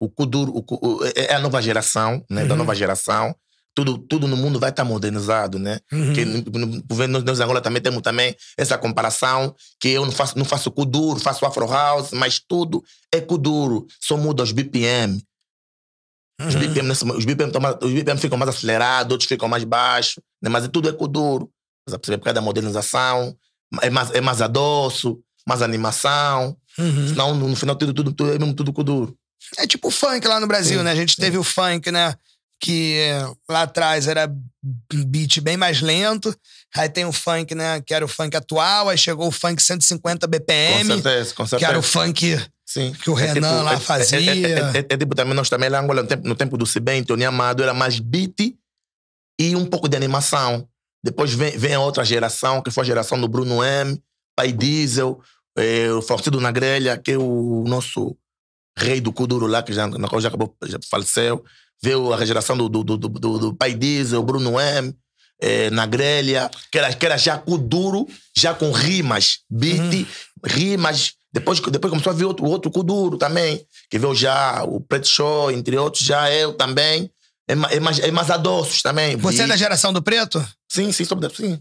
o Kuduro, o, o, é, é a nova geração, né? Uhum. Da nova geração. Tudo, tudo no mundo vai estar tá modernizado, né? Uhum. Que no agora Angola também temos também essa comparação que eu não faço, não faço Kuduro, faço Afro House, mas tudo é Kuduro. Só muda os BPM. Uhum. Os, BPM, os, BPM os BPM ficam mais acelerados, outros ficam mais baixos, né? mas é tudo é Kuduro. É por causa da modernização, é mais, é mais adoço, mais animação. Uhum. Senão, no final, tudo, tudo, tudo, é mesmo tudo Kuduro. É tipo o funk lá no Brasil, sim, né? A gente sim. teve o funk, né? Que é, lá atrás era beat bem mais lento. Aí tem o funk, né? Que era o funk atual. Aí chegou o funk 150 BPM. Com certeza, com certeza. Que era o funk Sim. que o Renan é tipo, lá é, é, é fazia. É, é, tipo também, nós também lá Angola, no tempo, no tempo do Cibem, Tony Amado, era mais beat e um pouco de animação. Depois vem, vem a outra geração, que foi a geração do Bruno M, Pai Diesel, eh, o Forcido na Grelha, que é o nosso rei do Kuduro lá, que já, na qual já acabou, já faleceu. Veio a regeneração do, do, do, do, do Pai Diesel, Bruno M, é, na grelha, que era, que era já Kuduro, já com rimas, beat, uhum. rimas. Depois, depois começou a vir outro, outro Kuduro também, que veio já o Preto Show, entre outros, já eu também. É, é mais, é mais adoços também. Você e... é da geração do preto? Sim, sim, sou, sim.